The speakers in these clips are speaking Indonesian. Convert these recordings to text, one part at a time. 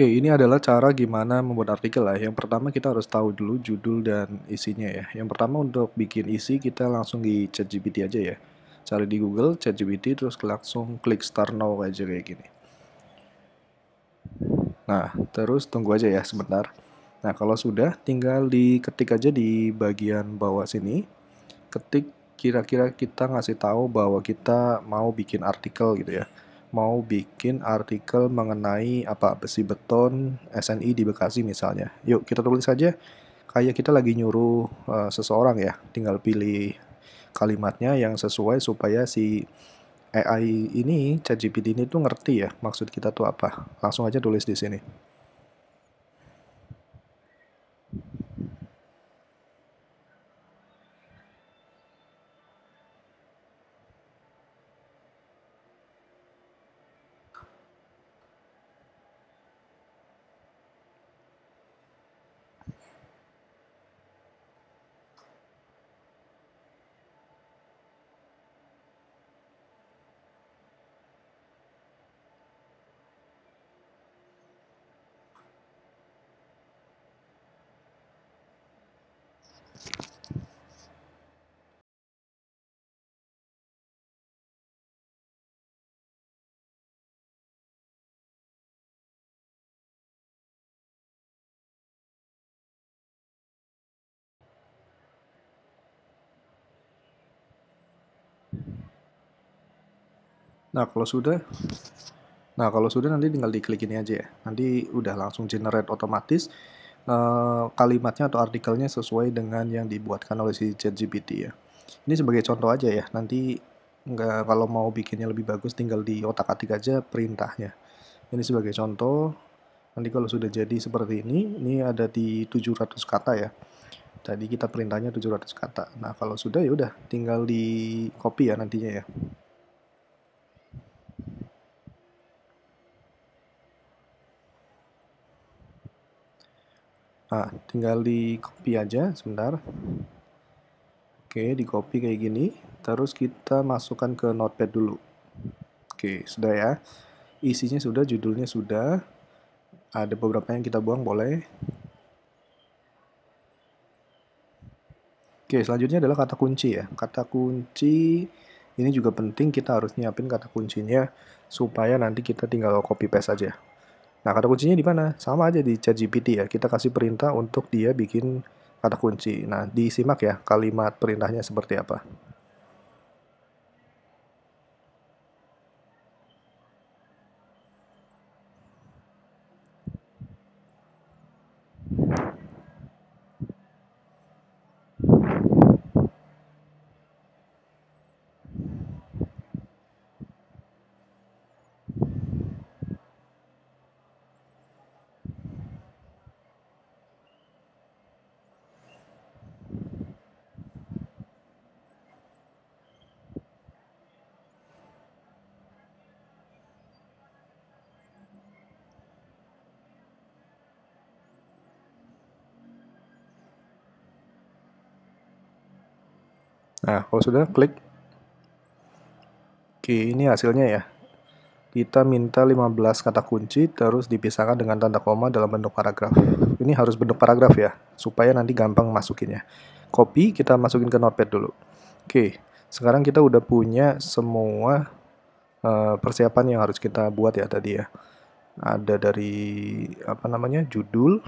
Oke, ini adalah cara gimana membuat artikel lah. Yang pertama kita harus tahu dulu judul dan isinya ya. Yang pertama untuk bikin isi kita langsung di ChatGPT aja ya. Cari di Google ChatGPT terus langsung klik start now aja kayak gini. Nah, terus tunggu aja ya sebentar. Nah, kalau sudah tinggal diketik aja di bagian bawah sini. Ketik kira-kira kita ngasih tahu bahwa kita mau bikin artikel gitu ya mau bikin artikel mengenai apa besi beton SNI di Bekasi misalnya. Yuk kita tulis saja kayak kita lagi nyuruh uh, seseorang ya, tinggal pilih kalimatnya yang sesuai supaya si AI ini, ChatGPT ini tuh ngerti ya maksud kita tuh apa. Langsung aja tulis di sini. Nah, kalau sudah Nah, kalau sudah nanti tinggal diklik ini aja ya. Nanti udah langsung generate otomatis eh, kalimatnya atau artikelnya sesuai dengan yang dibuatkan oleh si ChatGPT ya. Ini sebagai contoh aja ya. Nanti nggak kalau mau bikinnya lebih bagus tinggal di otak-atik aja perintahnya. Ini sebagai contoh. Nanti kalau sudah jadi seperti ini, ini ada di 700 kata ya. Tadi kita perintahnya 700 kata. Nah, kalau sudah ya udah tinggal di copy ya nantinya ya. Nah, tinggal di copy aja sebentar. Oke, di copy kayak gini. Terus kita masukkan ke notepad dulu. Oke, sudah ya. Isinya sudah, judulnya sudah. Ada beberapa yang kita buang, boleh. Oke, selanjutnya adalah kata kunci ya. Kata kunci ini juga penting, kita harus nyiapin kata kuncinya supaya nanti kita tinggal copy paste aja. Nah, kata kuncinya di mana? Sama aja di ChatGPT ya. Kita kasih perintah untuk dia bikin kata kunci. Nah, disimak ya kalimat perintahnya seperti apa. Nah, kalau sudah klik. Oke, ini hasilnya ya. Kita minta 15 kata kunci, terus dipisahkan dengan tanda koma dalam bentuk paragraf. Ini harus bentuk paragraf ya, supaya nanti gampang masukinnya. Copy, kita masukin ke notepad dulu. Oke, sekarang kita udah punya semua uh, persiapan yang harus kita buat ya tadi ya. Ada dari, apa namanya, judul,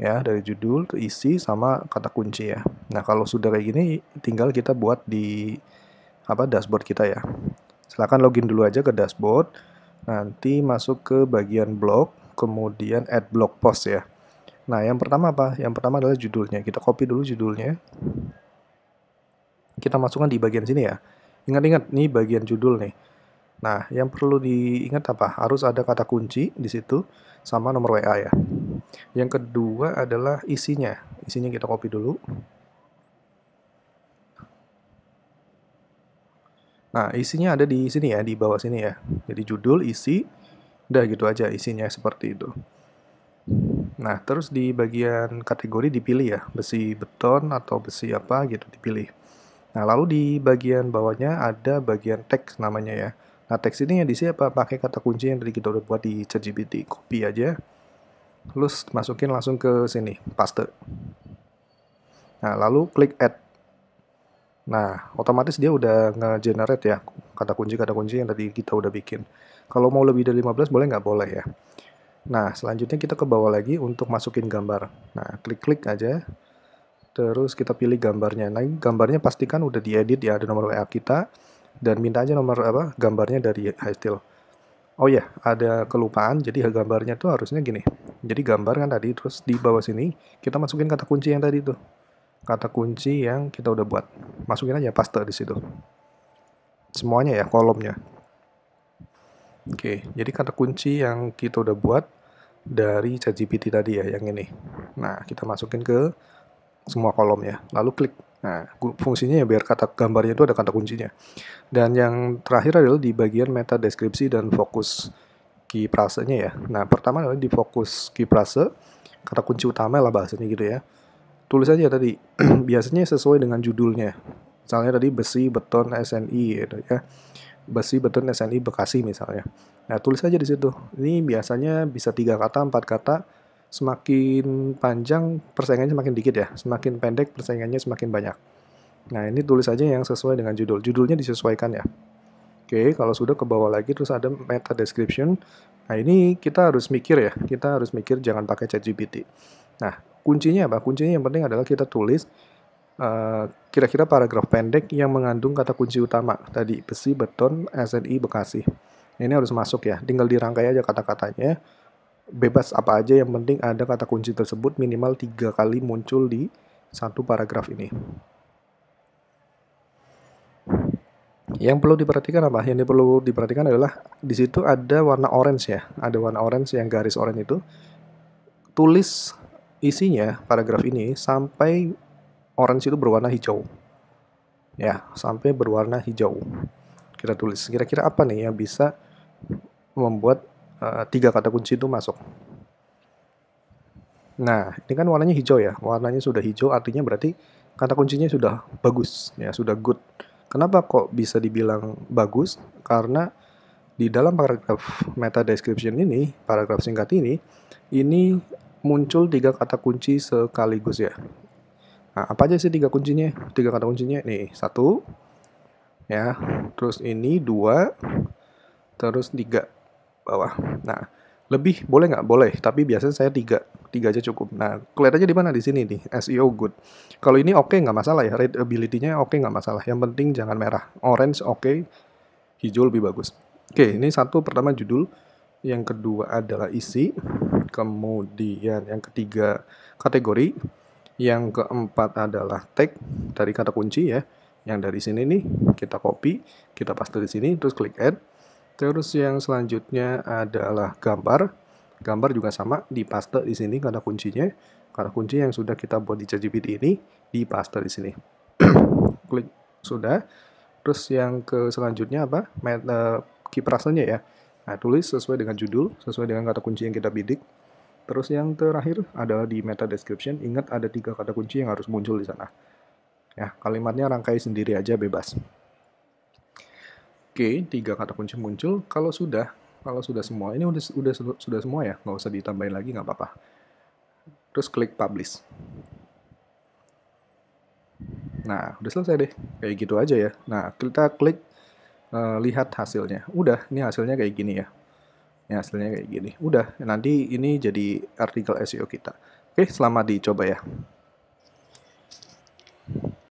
ya dari judul ke isi sama kata kunci ya. Nah kalau sudah kayak gini tinggal kita buat di apa dashboard kita ya. Silahkan login dulu aja ke dashboard, nanti masuk ke bagian blog, kemudian add blog post ya. Nah yang pertama apa? Yang pertama adalah judulnya. Kita copy dulu judulnya. Kita masukkan di bagian sini ya. Ingat-ingat, nih bagian judul nih. Nah, yang perlu diingat apa? Harus ada kata kunci di situ sama nomor WA ya. Yang kedua adalah isinya. Isinya kita copy dulu. Nah, isinya ada di sini ya, di bawah sini ya. Jadi judul, isi, udah gitu aja isinya seperti itu. Nah, terus di bagian kategori dipilih ya, besi beton atau besi apa gitu dipilih. Nah, lalu di bagian bawahnya ada bagian teks namanya ya. Nah, teks ini yang sini apa? Pakai kata kunci yang tadi kita udah buat di ChatGPT. Copy aja lu masukin langsung ke sini, paste. Nah, lalu klik add. Nah, otomatis dia udah nge-generate ya, kata kunci-kata kunci yang tadi kita udah bikin. Kalau mau lebih dari 15 boleh nggak? Boleh ya. Nah, selanjutnya kita ke bawah lagi untuk masukin gambar. Nah, klik-klik aja. Terus kita pilih gambarnya. Nah, gambarnya pastikan udah diedit ya, ada nomor WA kita. Dan minta aja nomor apa gambarnya dari high steel Oh ya, yeah, ada kelupaan. Jadi gambarnya tuh harusnya gini. Jadi gambar kan tadi, terus di bawah sini kita masukin kata kunci yang tadi tuh. Kata kunci yang kita udah buat. Masukin aja paste di situ. Semuanya ya kolomnya. Oke, jadi kata kunci yang kita udah buat dari ChatGPT tadi ya, yang ini. Nah, kita masukin ke semua kolom ya, lalu klik. Nah, fungsinya ya biar kata gambarnya itu ada kata kuncinya. Dan yang terakhir adalah di bagian meta deskripsi dan fokus key ya. Nah, pertama adalah di fokus key kata kunci utama lah bahasanya gitu ya. Tulis aja tadi, biasanya sesuai dengan judulnya. Misalnya tadi besi, beton, SNI gitu ya. Besi, beton, SNI, Bekasi misalnya. Nah, tulis aja di situ. Ini biasanya bisa tiga kata, empat kata, semakin panjang persaingannya semakin dikit ya, semakin pendek persaingannya semakin banyak. Nah, ini tulis aja yang sesuai dengan judul. Judulnya disesuaikan ya. Oke, kalau sudah ke bawah lagi terus ada meta description. Nah, ini kita harus mikir ya. Kita harus mikir jangan pakai ChatGPT. Nah, kuncinya apa? Kuncinya yang penting adalah kita tulis eh, kira-kira uh, paragraf pendek yang mengandung kata kunci utama tadi besi beton SNI Bekasi ini harus masuk ya tinggal dirangkai aja kata-katanya bebas apa aja yang penting ada kata kunci tersebut minimal tiga kali muncul di satu paragraf ini Yang perlu diperhatikan apa? Yang perlu diperhatikan adalah di situ ada warna orange ya, ada warna orange yang garis orange itu. Tulis isinya paragraf ini sampai orange itu berwarna hijau. Ya, sampai berwarna hijau. Kita tulis kira-kira apa nih yang bisa membuat uh, tiga kata kunci itu masuk. Nah, ini kan warnanya hijau ya. Warnanya sudah hijau artinya berarti kata kuncinya sudah bagus ya, sudah good Kenapa kok bisa dibilang bagus? Karena di dalam paragraf meta description ini, paragraf singkat ini, ini muncul tiga kata kunci sekaligus ya. Nah, apa aja sih tiga kuncinya? Tiga kata kuncinya nih, satu, ya, terus ini dua, terus tiga bawah. Nah, lebih boleh nggak boleh tapi biasanya saya tiga tiga aja cukup nah kelihatannya di mana di sini nih SEO good kalau ini oke okay, nggak masalah ya readability-nya oke okay, nggak masalah yang penting jangan merah orange oke okay. hijau lebih bagus oke okay, ini satu pertama judul yang kedua adalah isi kemudian yang ketiga kategori yang keempat adalah tag dari kata kunci ya yang dari sini nih kita copy kita paste di sini terus klik add Terus yang selanjutnya adalah gambar. Gambar juga sama, di paste di sini karena kuncinya. Karena kunci yang sudah kita buat di ChatGPT ini, di paste di sini. Klik sudah. Terus yang ke selanjutnya apa? Met, uh, ya. Nah, tulis sesuai dengan judul, sesuai dengan kata kunci yang kita bidik. Terus yang terakhir adalah di meta description, ingat ada tiga kata kunci yang harus muncul di sana. Ya, kalimatnya rangkai sendiri aja bebas. Oke, tiga kata kunci muncul. Kalau sudah, kalau sudah semua, ini udah udah sudah semua ya, nggak usah ditambahin lagi, nggak apa-apa. Terus klik publish. Nah, udah selesai deh. Kayak gitu aja ya. Nah, kita klik uh, lihat hasilnya. Udah, ini hasilnya kayak gini ya. Ini hasilnya kayak gini. Udah, nanti ini jadi artikel SEO kita. Oke, selamat dicoba ya.